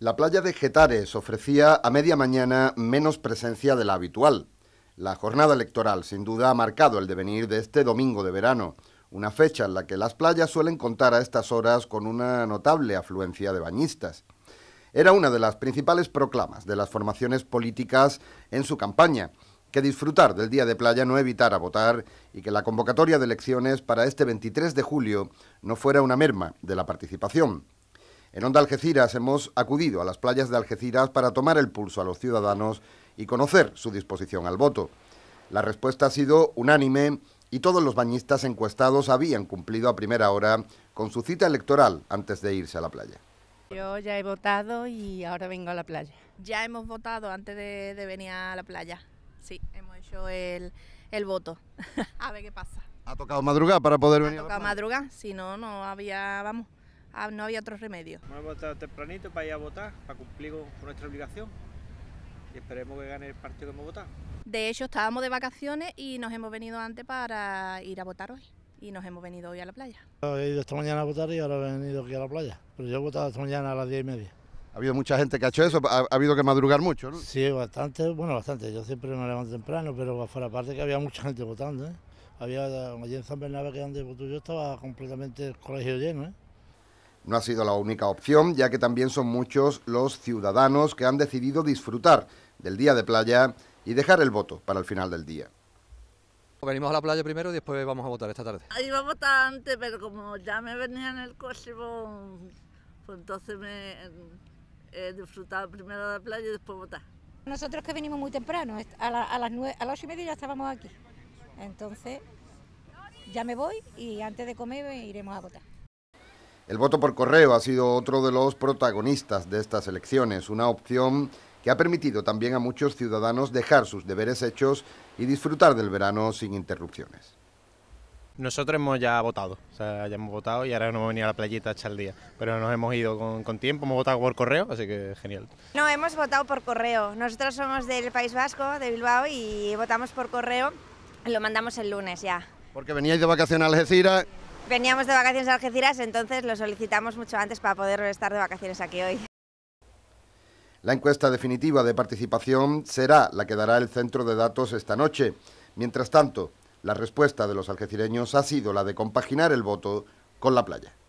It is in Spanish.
La playa de Getares ofrecía a media mañana menos presencia de la habitual. La jornada electoral sin duda ha marcado el devenir de este domingo de verano, una fecha en la que las playas suelen contar a estas horas con una notable afluencia de bañistas. Era una de las principales proclamas de las formaciones políticas en su campaña, que disfrutar del día de playa no evitara votar y que la convocatoria de elecciones para este 23 de julio no fuera una merma de la participación. En Onda Algeciras hemos acudido a las playas de Algeciras para tomar el pulso a los ciudadanos y conocer su disposición al voto. La respuesta ha sido unánime y todos los bañistas encuestados habían cumplido a primera hora con su cita electoral antes de irse a la playa. Yo ya he votado y ahora vengo a la playa. Ya hemos votado antes de, venir a la playa. Sí, hemos hecho el, voto. a ver qué pasa. ¿Ha tocado madrugada para poder venir? Ha tocado madrugada, si no, no había, vamos. Ah, no había otro remedio. Hemos votado tempranito para ir a votar, para cumplir con nuestra obligación y esperemos que gane el partido que hemos votado. De hecho, estábamos de vacaciones y nos hemos venido antes para ir a votar hoy. Y nos hemos venido hoy a la playa. He ido esta mañana a votar y ahora he venido aquí a la playa. Pero yo he votado esta mañana a las diez y media. Ha habido mucha gente que ha hecho eso, ha, habido que madrugar mucho, ¿no? Sí, bastante, bueno, bastante. Yo siempre me levanto temprano, pero fuera aparte que había mucha gente votando, ¿eh? Había, eh, allí en San Bernabé, que votó yo estaba completamente el colegio lleno, ¿eh? No ha sido la única opción, ya que también son muchos los ciudadanos que han decidido disfrutar del día de playa y dejar el voto para el final del día. Venimos a la playa primero y después vamos a votar esta tarde. Iba a votar antes, pero como ya me venía en el coche, pues, pues entonces eh, he disfrutado primero de la playa y después votar. Nosotros que venimos muy temprano, a, las las ocho y media ya estábamos aquí. Entonces ya me voy y antes de comer iremos a votar. El voto por correo ha sido otro de los protagonistas de estas elecciones, una opción que ha permitido también a muchos ciudadanos dejar sus deberes hechos y disfrutar del verano sin interrupciones. Nosotros hemos ya votado, o sea, ya hemos votado y ahora no hemos venido a la playita a echar día. Pero nos hemos ido con, con, tiempo, hemos votado por correo, así que genial. No, hemos votado por correo. Nosotros somos del País Vasco, de Bilbao, y votamos por correo. Lo mandamos el lunes ya. Porque veníais de vacaciones a Algeciras Veníamos de vacaciones a Algeciras, entonces lo solicitamos mucho antes para poder estar de vacaciones aquí hoy. La encuesta definitiva de participación será la que dará el centro de datos esta noche. Mientras tanto, la respuesta de los algecireños ha sido la de compaginar el voto con la playa.